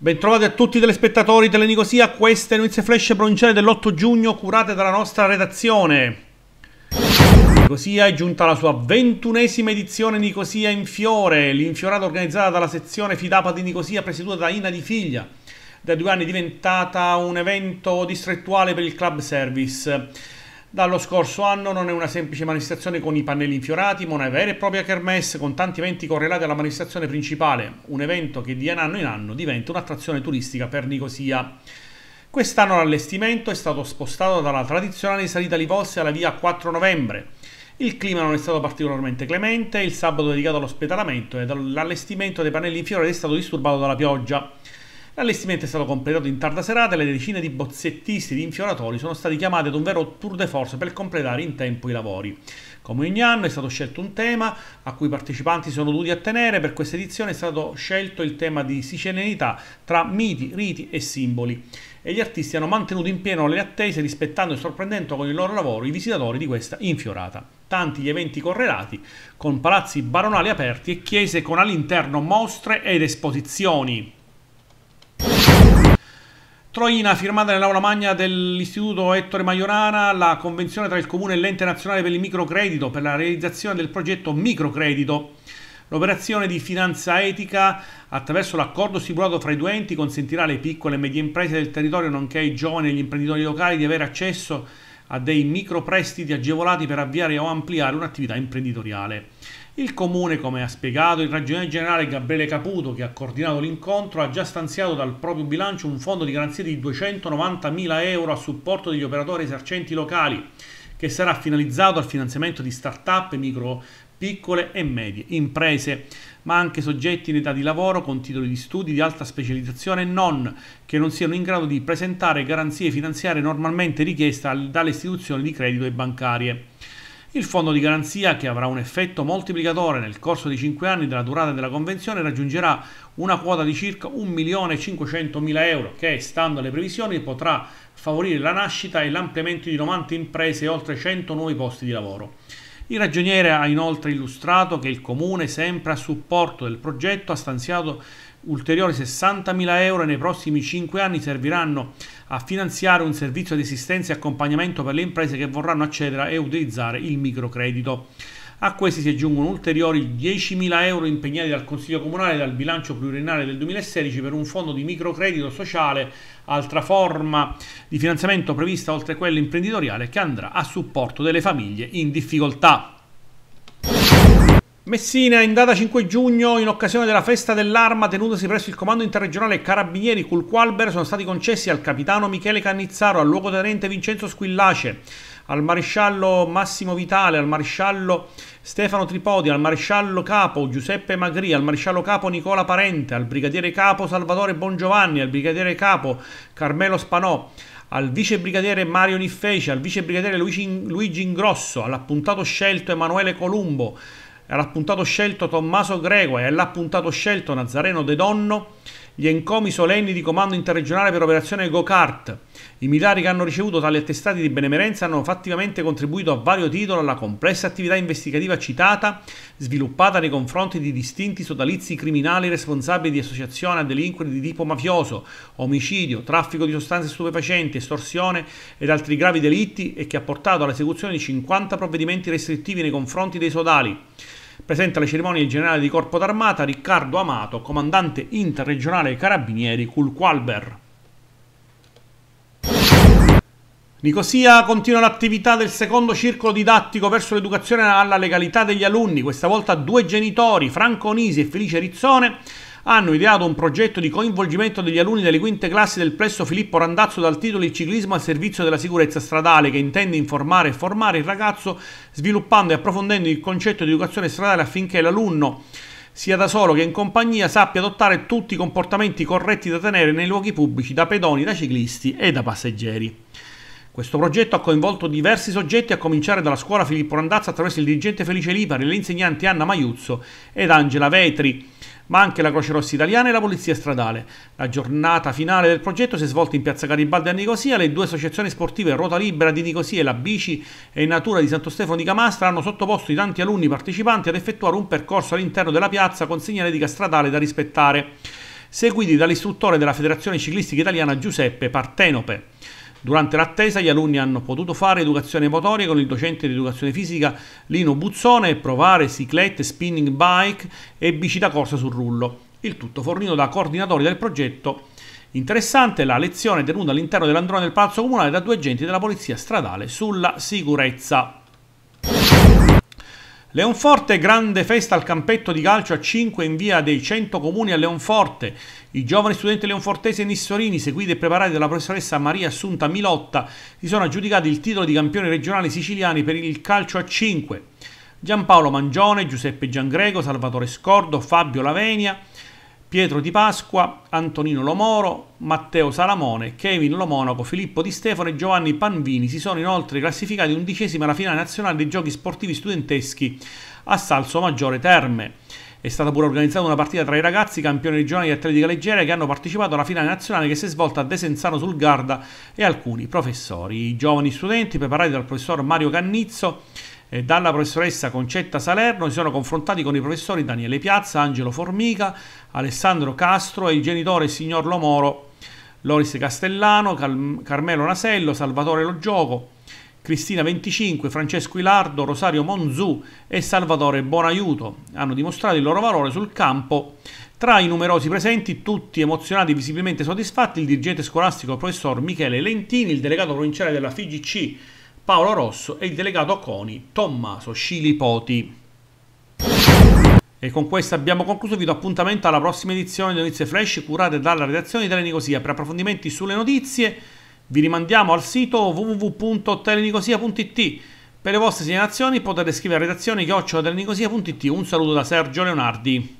Bentrovati a tutti i telespettatori della Nicosia, queste notizie flash provinciali dell'8 giugno curate dalla nostra redazione. Nicosia è giunta alla sua ventunesima edizione Nicosia in fiore, l'infiorata organizzata dalla sezione Fidapa di Nicosia presieduta da Ina Di Figlia. Da due anni è diventata un evento distrettuale per il club service. Dallo scorso anno non è una semplice manifestazione con i pannelli infiorati, ma una vera e propria kermesse con tanti eventi correlati alla manifestazione principale, un evento che di anno in anno diventa un'attrazione turistica per Nicosia. Quest'anno l'allestimento è stato spostato dalla tradizionale salita Livolse alla via 4 novembre. Il clima non è stato particolarmente clemente, il sabato dedicato all'ospedalamento e all'allestimento dei pannelli infiorati è stato disturbato dalla pioggia. L'allestimento è stato completato in tarda serata e le decine di bozzettisti di infioratori sono stati chiamati ad un vero tour de force per completare in tempo i lavori. Come ogni anno è stato scelto un tema a cui i partecipanti sono dovuti attenere, per questa edizione è stato scelto il tema di sicilianità tra miti, riti e simboli e gli artisti hanno mantenuto in pieno le attese rispettando e sorprendendo con il loro lavoro i visitatori di questa infiorata. Tanti gli eventi correlati, con palazzi baronali aperti e chiese con all'interno mostre ed esposizioni. Troina firmata nell'aula magna dell'Istituto Ettore Maiorana la convenzione tra il Comune e l'Ente Nazionale per il Microcredito per la realizzazione del progetto Microcredito. L'operazione di finanza etica attraverso l'accordo stipulato fra i due enti consentirà alle piccole e medie imprese del territorio nonché ai giovani e agli imprenditori locali di avere accesso a a dei microprestiti agevolati per avviare o ampliare un'attività imprenditoriale. Il Comune, come ha spiegato il Ragione Generale Gabriele Caputo, che ha coordinato l'incontro, ha già stanziato dal proprio bilancio un fondo di garanzia di 290.000 euro a supporto degli operatori esercenti locali, che sarà finalizzato al finanziamento di start-up e micro piccole e medie imprese, ma anche soggetti in età di lavoro con titoli di studi di alta specializzazione e non che non siano in grado di presentare garanzie finanziarie normalmente richieste dalle istituzioni di credito e bancarie. Il fondo di garanzia, che avrà un effetto moltiplicatore nel corso dei 5 anni della durata della convenzione, raggiungerà una quota di circa 1.500.000 euro, che, stando alle previsioni, potrà favorire la nascita e l'ampliamento di 90 imprese e oltre 100 nuovi posti di lavoro. Il ragioniere ha inoltre illustrato che il comune, sempre a supporto del progetto, ha stanziato ulteriori 60.000 euro e nei prossimi 5 anni serviranno a finanziare un servizio di assistenza e accompagnamento per le imprese che vorranno accedere e utilizzare il microcredito. A questi si aggiungono ulteriori 10.000 euro impegnati dal Consiglio Comunale e dal bilancio pluriennale del 2016 per un fondo di microcredito sociale, altra forma di finanziamento prevista oltre a quella imprenditoriale che andrà a supporto delle famiglie in difficoltà. Messina, in data 5 giugno, in occasione della festa dell'arma tenutasi presso il comando interregionale Carabinieri Culqualber, sono stati concessi al capitano Michele Cannizzaro, al luogotenente Vincenzo Squillace, al maresciallo Massimo Vitale, al maresciallo Stefano Tripodi, al maresciallo capo Giuseppe Magri, al maresciallo capo Nicola Parente, al brigadiere capo Salvatore Bongiovanni, al brigadiere capo Carmelo Spanò, al vice brigadiere Mario Niffeci, al vice brigadiere Luigi Ingrosso, all'appuntato scelto Emanuele Columbo, all'appuntato scelto Tommaso Grego e all'appuntato scelto Nazareno De Donno gli encomi solenni di comando interregionale per operazione Go Kart. I militari che hanno ricevuto tali attestati di benemerenza hanno fattivamente contribuito a vario titolo alla complessa attività investigativa citata, sviluppata nei confronti di distinti sodalizi criminali responsabili di associazione a delinquere di tipo mafioso, omicidio, traffico di sostanze stupefacenti, estorsione ed altri gravi delitti e che ha portato all'esecuzione di 50 provvedimenti restrittivi nei confronti dei sodali. Presente alle cerimonie il generale di corpo d'armata Riccardo Amato, comandante interregionale carabinieri Culqualber. Nicosia continua l'attività del secondo circolo didattico verso l'educazione alla legalità degli alunni, questa volta due genitori, Franco Onisi e Felice Rizzone, hanno ideato un progetto di coinvolgimento degli alunni delle quinte classi del plesso Filippo Randazzo dal titolo Il ciclismo al servizio della sicurezza stradale che intende informare e formare il ragazzo sviluppando e approfondendo il concetto di educazione stradale affinché l'alunno sia da solo che in compagnia sappia adottare tutti i comportamenti corretti da tenere nei luoghi pubblici da pedoni, da ciclisti e da passeggeri. Questo progetto ha coinvolto diversi soggetti a cominciare dalla scuola Filippo Randazzo attraverso il dirigente Felice Lipari, le insegnanti Anna Maiuzzo ed Angela Vetri ma anche la Croce Rossa Italiana e la Polizia Stradale. La giornata finale del progetto si è svolta in Piazza Garibaldi a Nicosia. Le due associazioni sportive Rota Libera di Nicosia e la Bici e Natura di Santo Stefano di Camastra hanno sottoposto i tanti alunni partecipanti ad effettuare un percorso all'interno della piazza con segnaletica stradale da rispettare, seguiti dall'istruttore della Federazione Ciclistica Italiana Giuseppe Partenope. Durante l'attesa gli alunni hanno potuto fare educazione motoria con il docente di educazione fisica Lino Buzzone e provare ciclette, spinning bike e bici da corsa sul rullo. Il tutto fornito da coordinatori del progetto. Interessante la lezione tenuta all'interno dell'androne del Palazzo Comunale da due agenti della Polizia Stradale sulla sicurezza. Leonforte, grande festa al campetto di calcio a 5 in via dei 100 comuni a Leonforte. I giovani studenti leonfortesi e nissorini, seguiti e preparati dalla professoressa Maria Assunta Milotta, si sono aggiudicati il titolo di campioni regionali siciliani per il calcio a 5. Giampaolo Mangione, Giuseppe Giangreco, Salvatore Scordo, Fabio Lavenia, Pietro Di Pasqua, Antonino Lomoro, Matteo Salamone, Kevin Lomonaco, Filippo Di Stefano e Giovanni Panvini si sono inoltre classificati undicesimi alla finale nazionale dei giochi sportivi studenteschi a Salso Maggiore Terme. È stata pure organizzata una partita tra i ragazzi campioni regionali di atletica leggera che hanno partecipato alla finale nazionale che si è svolta a Desenzano sul Garda e alcuni professori. I giovani studenti preparati dal professor Mario Cannizzo eh, dalla professoressa Concetta Salerno si sono confrontati con i professori Daniele Piazza, Angelo Formica, Alessandro Castro e il genitore signor Lomoro, Loris Castellano, Cal Carmelo Nasello, Salvatore Lo Gioco, Cristina 25, Francesco Ilardo, Rosario Monzù e Salvatore Bonaiuto hanno dimostrato il loro valore sul campo. Tra i numerosi presenti, tutti emozionati e visibilmente soddisfatti, il dirigente scolastico il professor Michele Lentini, il delegato provinciale della FIGC Paolo Rosso e il delegato CONI Tommaso Scilipoti. E con questo abbiamo concluso, vi do appuntamento alla prossima edizione di Notizie Flash curate dalla redazione di Telenicosia. Per approfondimenti sulle notizie vi rimandiamo al sito www.telenicosia.it. Per le vostre segnalazioni potete scrivere a redazione chiocciolatelenicosia.it. Un saluto da Sergio Leonardi.